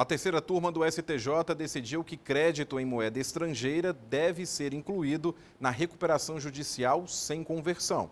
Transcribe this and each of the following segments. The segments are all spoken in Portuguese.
A terceira turma do STJ decidiu que crédito em moeda estrangeira deve ser incluído na recuperação judicial sem conversão.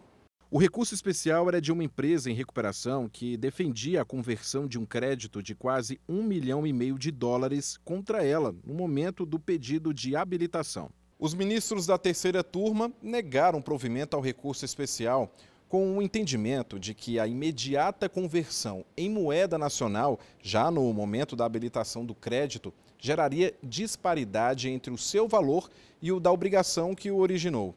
O recurso especial era de uma empresa em recuperação que defendia a conversão de um crédito de quase um milhão e meio de dólares contra ela no momento do pedido de habilitação. Os ministros da terceira turma negaram provimento ao recurso especial com o entendimento de que a imediata conversão em moeda nacional, já no momento da habilitação do crédito, geraria disparidade entre o seu valor e o da obrigação que o originou.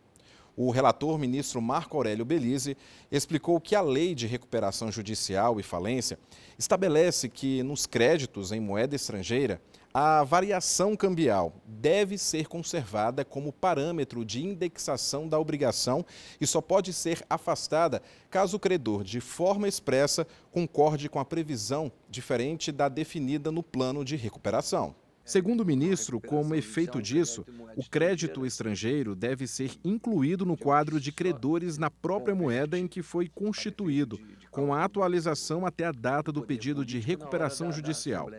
O relator ministro Marco Aurélio Belize explicou que a Lei de Recuperação Judicial e Falência estabelece que nos créditos em moeda estrangeira, a variação cambial deve ser conservada como parâmetro de indexação da obrigação e só pode ser afastada caso o credor, de forma expressa, concorde com a previsão diferente da definida no plano de recuperação. Segundo o ministro, como efeito disso, o crédito estrangeiro deve ser incluído no quadro de credores na própria moeda em que foi constituído, com a atualização até a data do pedido de recuperação judicial.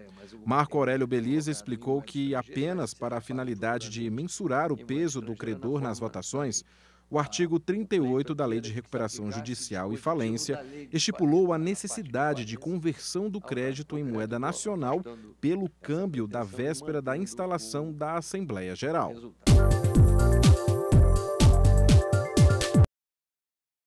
Marco Aurélio Belize explicou que, apenas para a finalidade de mensurar o peso do credor nas votações, o artigo 38 da Lei de Recuperação Judicial e Falência estipulou a necessidade de conversão do crédito em moeda nacional pelo câmbio da véspera da instalação da Assembleia Geral.